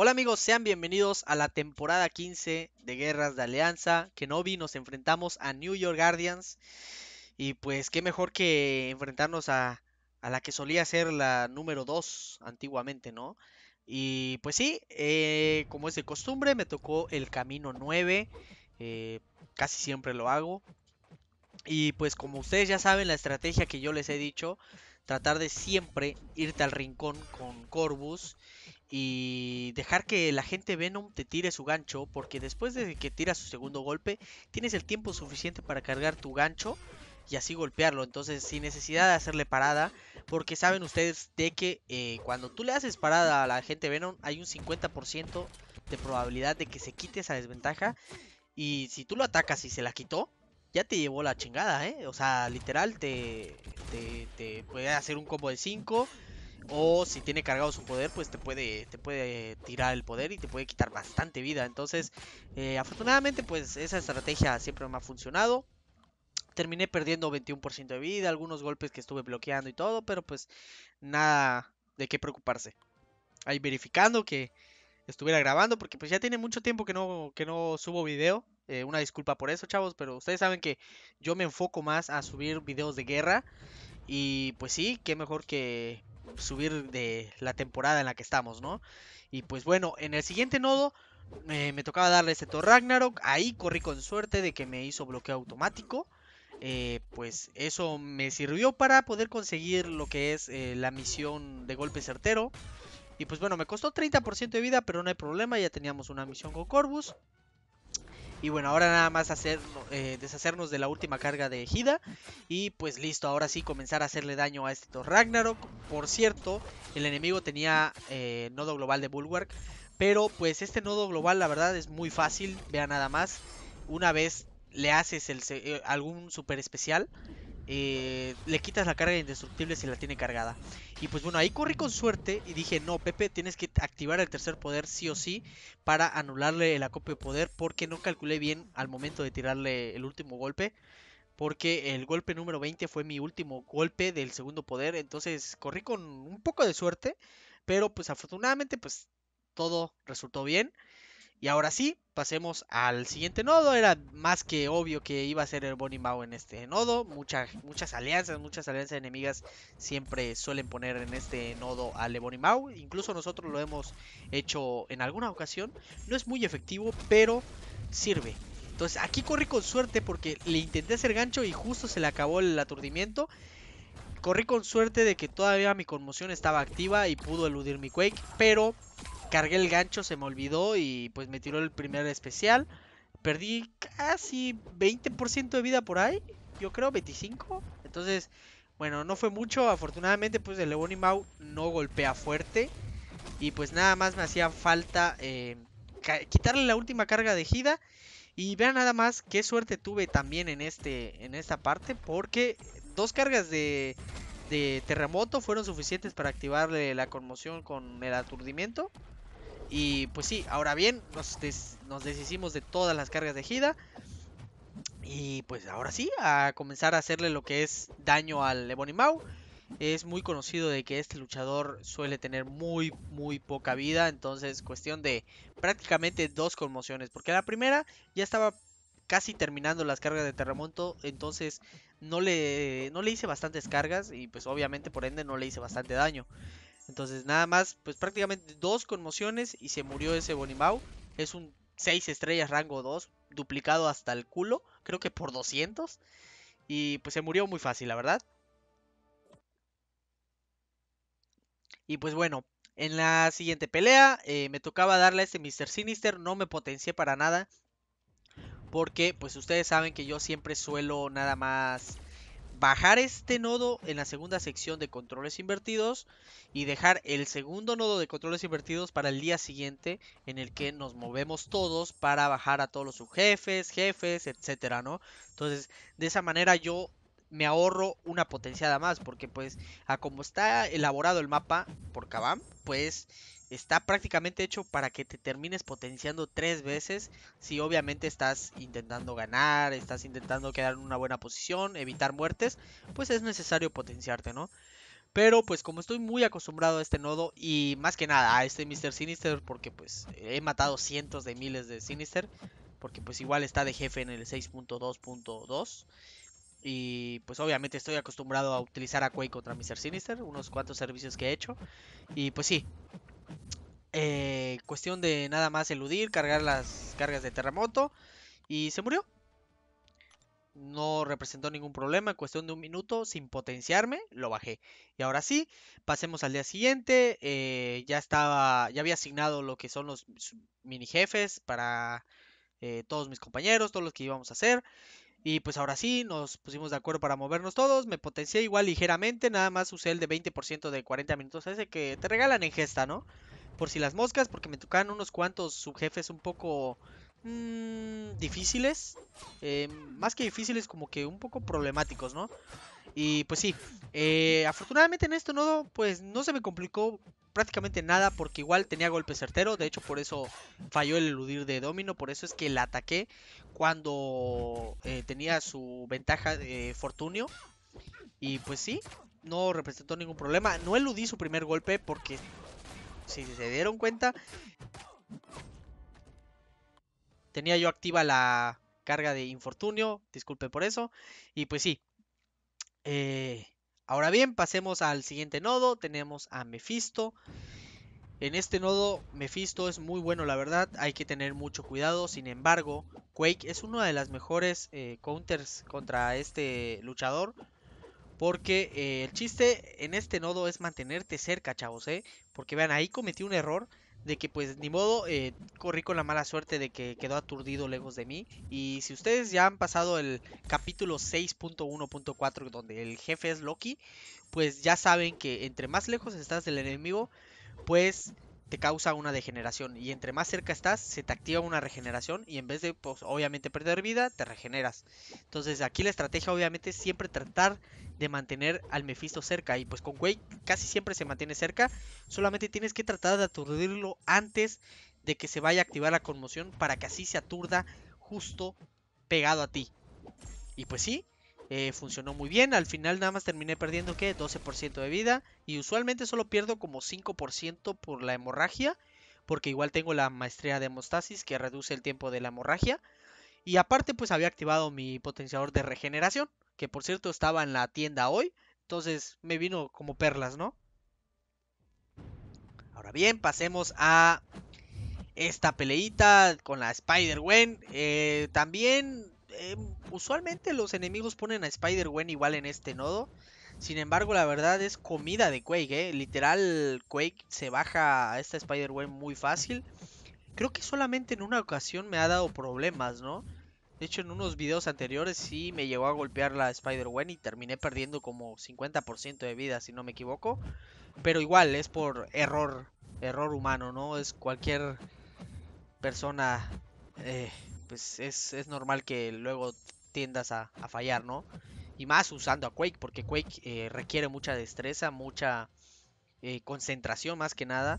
Hola amigos, sean bienvenidos a la temporada 15 de Guerras de Alianza. Que vi, nos enfrentamos a New York Guardians. Y pues qué mejor que enfrentarnos a, a la que solía ser la número 2 antiguamente, ¿no? Y pues sí, eh, como es de costumbre, me tocó el camino 9. Eh, casi siempre lo hago. Y pues como ustedes ya saben, la estrategia que yo les he dicho tratar de siempre irte al rincón con Corvus y dejar que la gente Venom te tire su gancho, porque después de que tira su segundo golpe, tienes el tiempo suficiente para cargar tu gancho y así golpearlo. Entonces, sin necesidad de hacerle parada, porque saben ustedes de que eh, cuando tú le haces parada a la gente Venom, hay un 50% de probabilidad de que se quite esa desventaja. Y si tú lo atacas y se la quitó, ya te llevó la chingada, ¿eh? O sea, literal, te, te, puede hacer un combo de 5. O si tiene cargado su poder, pues te puede, te puede tirar el poder y te puede quitar bastante vida. Entonces, eh, afortunadamente, pues esa estrategia siempre me ha funcionado. Terminé perdiendo 21% de vida, algunos golpes que estuve bloqueando y todo, pero pues nada de qué preocuparse. Ahí verificando que estuviera grabando, porque pues ya tiene mucho tiempo que no, que no subo video. Eh, una disculpa por eso, chavos, pero ustedes saben que yo me enfoco más a subir videos de guerra. Y pues sí, qué mejor que subir de la temporada en la que estamos, ¿no? Y pues bueno, en el siguiente nodo eh, me tocaba darle este Thor Ragnarok. Ahí corrí con suerte de que me hizo bloqueo automático. Eh, pues eso me sirvió para poder conseguir lo que es la misión de golpe certero. Y pues bueno, me costó 30% de vida, pero no hay problema, ya teníamos una misión con Corvus. Y bueno, ahora nada más hacer, eh, deshacernos de la última carga de Ejida. Y pues listo, ahora sí comenzar a hacerle daño a este Thor Ragnarok. Por cierto, el enemigo tenía eh, nodo global de Bulwark. Pero pues este nodo global la verdad es muy fácil, vea nada más. Una vez le haces eh, algún super especial, eh, le quitas la carga indestructible si la tiene cargada. Y pues bueno, ahí corrí con suerte y dije, no, Pepe, tienes que activar el tercer poder sí o sí para anularle el acopio de poder porque no calculé bien al momento de tirarle el último golpe. Porque el golpe número 20 fue mi último golpe del segundo poder. Entonces corrí con un poco de suerte. Pero pues afortunadamente pues todo resultó bien. Y ahora sí, pasemos al siguiente nodo. Era más que obvio que iba a ser el Bonnie Mau en este nodo. Muchas, muchas alianzas, muchas alianzas enemigas siempre suelen poner en este nodo al Bonnie Mau. Incluso nosotros lo hemos hecho en alguna ocasión. No es muy efectivo, pero sirve. Entonces aquí corrí con suerte porque le intenté hacer gancho y justo se le acabó el aturdimiento. Corrí con suerte de que todavía mi conmoción estaba activa y pudo eludir mi Quake, pero cargué el gancho, se me olvidó y pues me tiró el primer especial. Perdí casi 20% de vida por ahí, yo creo 25. Entonces, bueno, no fue mucho. Afortunadamente, pues el mau no golpea fuerte. Y pues nada más me hacía falta eh, quitarle la última carga de Gida. Y vean nada más qué suerte tuve también en, este, en esta parte. Porque dos cargas de, de terremoto fueron suficientes para activarle la conmoción con el aturdimiento. Y pues sí, ahora bien, nos, deshicimos de todas las cargas de Gida. Y pues ahora sí, a comenzar a hacerle lo que es daño al Mau. Es muy conocido de que este luchador suele tener muy, muy poca vida. Entonces, cuestión de prácticamente dos conmociones. Porque la primera ya estaba casi terminando las cargas de terremoto. Entonces, no le, no le hice bastantes cargas. Y pues obviamente por ende no le hice bastante daño. Entonces nada más, pues prácticamente dos conmociones y se murió ese Bonimau. Es un 6 estrellas rango 2, duplicado hasta el culo, creo que por 200. Y pues se murió muy fácil, la verdad. Y pues bueno, en la siguiente pelea eh, me tocaba darle a este Mr. Sinister, no me potencié para nada. Porque pues ustedes saben que yo siempre suelo nada más bajar este nodo en la segunda sección de controles invertidos y dejar el segundo nodo de controles invertidos para el día siguiente en el que nos movemos todos para bajar a todos los subjefes, jefes, etcétera, ¿no? Entonces, de esa manera yo me ahorro una potenciada más porque pues a como está elaborado el mapa por Kabam, pues está prácticamente hecho para que te termines potenciando tres veces si obviamente estás intentando ganar, estás intentando quedar en una buena posición, evitar muertes, pues es necesario potenciarte, ¿no? Pero pues como estoy muy acostumbrado a este nodo y más que nada a este Mr. Sinister porque pues he matado cientos de miles de Sinister porque pues igual está de jefe en el 6.2.2 y pues obviamente estoy acostumbrado a utilizar a Quake contra Mr. Sinister, unos cuantos servicios que he hecho. Y pues sí, eh, cuestión de nada más eludir, cargar las cargas de terremoto y se murió. No representó ningún problema, cuestión de un minuto, sin potenciarme, lo bajé. Y ahora sí, pasemos al día siguiente. Eh, ya estaba, ya había asignado lo que son los mini jefes para eh, todos mis compañeros, todos los que íbamos a hacer. Y pues ahora sí, nos pusimos de acuerdo para movernos todos. Me potencié igual ligeramente, nada más usé el de 20% de 40 minutos ese que te regalan en gesta, ¿no? Por si las moscas, porque me tocan unos cuantos subjefes un poco mm, difíciles. Eh, más que difíciles, como que un poco problemáticos, ¿no? Y pues sí, eh, afortunadamente en esto nodo, pues no se me complicó prácticamente nada porque igual tenía golpe certero. De hecho, por eso falló el eludir de Domino. Por eso es que la ataqué cuando eh, tenía su ventaja de Fortunio. Y pues sí, no representó ningún problema. No eludí su primer golpe porque, si se dieron cuenta, tenía yo activa la carga de infortunio. Disculpe por eso. Y pues sí. Eh, Ahora bien, pasemos al siguiente nodo. Tenemos a Mephisto. En este nodo, Mephisto es muy bueno, la verdad. Hay que tener mucho cuidado. Sin embargo, Quake es una de las mejores eh, counters contra este luchador. Porque eh, el chiste en este nodo es mantenerte cerca, chavos, ¿eh? Porque vean, ahí cometí un error de que pues ni modo, eh, corrí con la mala suerte de que quedó aturdido lejos de mí. Y si ustedes ya han pasado el capítulo 6.1.4 donde el jefe es Loki, pues ya saben que entre más lejos estás del enemigo, pues te causa una degeneración. Y entre más cerca estás, se te activa una regeneración. Y en vez de, pues, obviamente, perder vida, te regeneras. Entonces, aquí la estrategia, obviamente, es siempre tratar de mantener al Mephisto cerca. Y pues con Way casi siempre se mantiene cerca. Solamente tienes que tratar de aturdirlo antes de que se vaya a activar la conmoción para que así se aturda justo pegado a ti. Y pues sí, eh, funcionó muy bien. Al final nada más terminé perdiendo que 12% de vida. Y usualmente solo pierdo como 5% por la hemorragia. Porque igual tengo la maestría de hemostasis que reduce el tiempo de la hemorragia. Y aparte pues había activado mi potenciador de regeneración que por cierto estaba en la tienda hoy, entonces me vino como perlas, ¿no? Ahora bien, pasemos a esta peleita con la Spider-Gwen. Eh, también, eh, usualmente los enemigos ponen a Spider-Gwen igual en este nodo. Sin embargo, la verdad es comida de Quake, ¿eh? Literal, Quake se baja a esta Spider-Gwen muy fácil. Creo que solamente en una ocasión me ha dado problemas, ¿no? De hecho, en unos videos anteriores sí me llegó a golpear la spider wen y terminé perdiendo como 50% de vida, si no me equivoco. Pero igual, es por error, error humano, ¿no? Es cualquier persona, eh, pues es, es, normal que luego tiendas a, fallar, ¿no? Y más usando a Quake, porque Quake eh, requiere mucha destreza, mucha eh, concentración más que nada.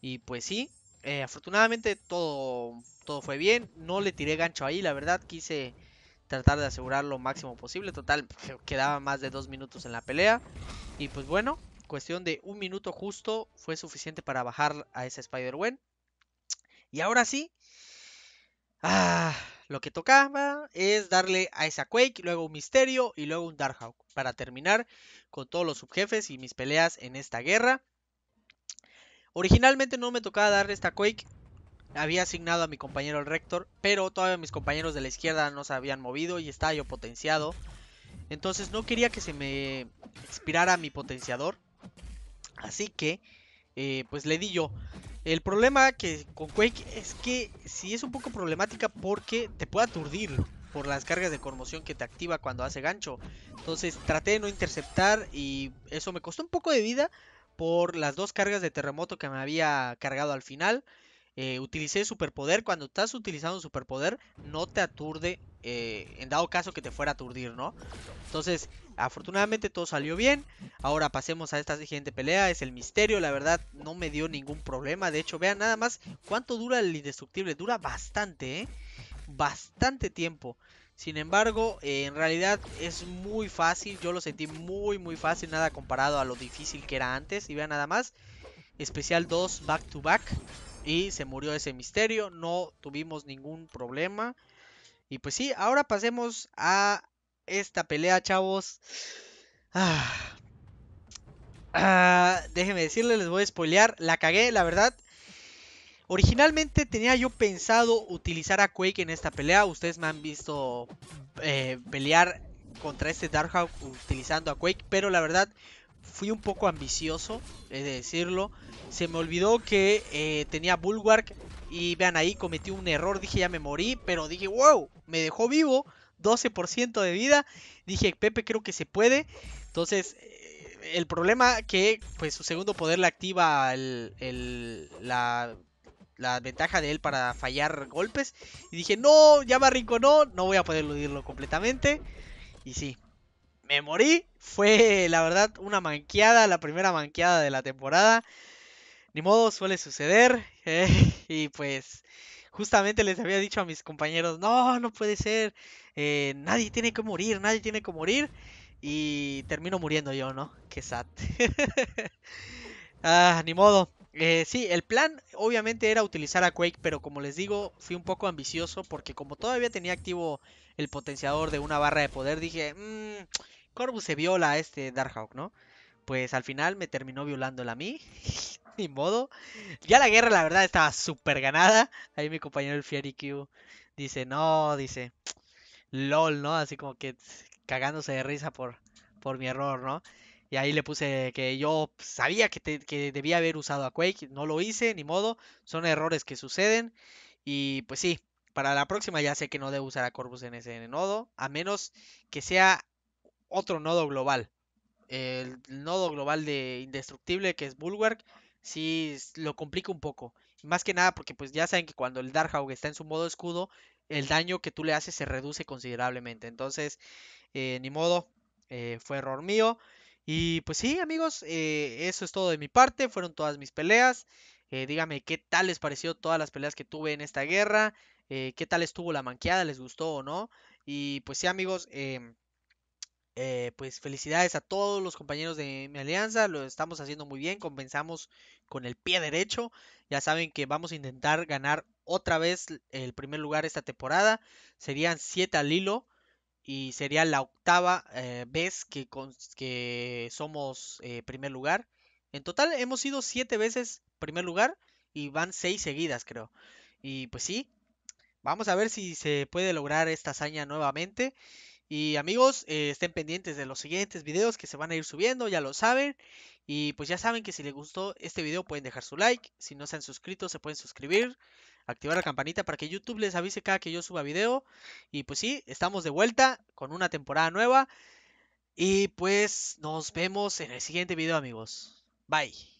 Y pues sí, eh, afortunadamente todo, todo fue bien. No le tiré gancho ahí, la verdad. Quise tratar de asegurar lo máximo posible. Total, quedaba más de dos minutos en la pelea. Y pues bueno, cuestión de un minuto justo fue suficiente para bajar a ese Spider-Wen. Y ahora sí, ah, lo que tocaba es darle a esa Quake, luego un Misterio y luego un Darkhawk. Para terminar con todos los subjefes y mis peleas en esta guerra. Originalmente no me tocaba darle esta Quake. Había asignado a mi compañero el Rector, pero todavía mis compañeros de la izquierda no se habían movido y estaba yo potenciado. Entonces no quería que se me expirara mi potenciador. Así que, eh, pues le di yo. El problema que con Quake es que Si es un poco problemática porque te puede aturdir por las cargas de conmoción que te activa cuando hace gancho. Entonces traté de no interceptar y eso me costó un poco de vida, por las dos cargas de terremoto que me había cargado al final. Eh, utilicé superpoder. Cuando estás utilizando superpoder, no te aturde. Eh, en dado caso que te fuera a aturdir, ¿no? Entonces, afortunadamente todo salió bien. Ahora pasemos a esta siguiente pelea. Es el misterio. La verdad, no me dio ningún problema. De hecho, vean nada más cuánto dura el indestructible. Dura bastante, ¿eh? Bastante tiempo. Sin embargo, eh, en realidad es muy fácil. Yo lo sentí muy, muy fácil. Nada comparado a lo difícil que era antes. Y vean nada más. Especial 2 back to back. Y se murió ese misterio. No tuvimos ningún problema. Y pues sí, ahora pasemos a esta pelea, chavos. Ah. ah déjenme decirles, les voy a spoilear. La cagué, la verdad. Originalmente tenía yo pensado utilizar a Quake en esta pelea. Ustedes me han visto eh, pelear contra este Darkhawk utilizando a Quake, pero la verdad fui un poco ambicioso, he de decirlo. Se me olvidó que eh, tenía Bulwark y vean ahí cometí un error, dije ya me morí, pero dije wow, me dejó vivo, 12% de vida. Dije Pepe creo que se puede, entonces... Eh, el problema que pues su segundo poder le activa el, la la ventaja de él para fallar golpes. Y dije, no, ya me arrinconó, no voy a poder eludirlo completamente. Y sí, me morí. Fue, la verdad, una manqueada, la primera manqueada de la temporada. Ni modo, suele suceder. Eh, y pues, justamente les había dicho a mis compañeros, no, no puede ser. Eh, nadie tiene que morir, nadie tiene que morir. Y termino muriendo yo, ¿no? Qué sad. ah, ni modo. Eh, sí, el plan obviamente era utilizar a Quake, pero como les digo, fui un poco ambicioso porque como todavía tenía activo el potenciador de una barra de poder, dije, mmm, Corbus se viola a este Darkhawk, ¿no? Pues al final me terminó violándola a mí, ni modo. Ya la guerra, la verdad, estaba súper ganada. Ahí mi compañero el dice, no, dice, lol, ¿no? Así como que cagándose de risa por, por mi error, ¿no? Y ahí le puse que yo sabía que, debía haber usado a Quake, no lo hice, ni modo, son errores que suceden. Y pues sí, para la próxima ya sé que no debo usar a Corvus en ese nodo, a menos que sea otro nodo global. El nodo global de indestructible que es Bulwark, sí lo complica un poco. más que nada porque pues ya saben que cuando el Darkhawk está en su modo escudo, el daño que tú le haces se reduce considerablemente. Entonces, eh, ni modo, eh, fue error mío. Y pues sí, amigos, eh, eso es todo de mi parte. Fueron todas mis peleas. Díganme eh, dígame qué tal les pareció todas las peleas que tuve en esta guerra. Eh, qué tal estuvo la manqueada, les gustó o no. Y pues sí, amigos, em, pues felicidades a todos los compañeros de mi alianza. Lo estamos haciendo muy bien. Comenzamos con el pie derecho. Ya saben que vamos a intentar ganar otra vez el primer lugar esta temporada. Serían 7 al hilo y sería la octava eh, vez que, somos eh, primer lugar. En total hemos sido siete veces primer lugar y van seis seguidas, creo. Y pues sí, vamos a ver si se puede lograr esta hazaña nuevamente. Y amigos, eh, estén pendientes de los siguientes videos que se van a ir subiendo, ya lo saben. Y pues ya saben que si les gustó este video pueden dejar su like. Si no se han suscrito, se pueden suscribir activar la campanita para que YouTube les avise cada que yo suba video. Y pues sí, estamos de vuelta con una temporada nueva. Y pues nos vemos en el siguiente video amigos. Bye.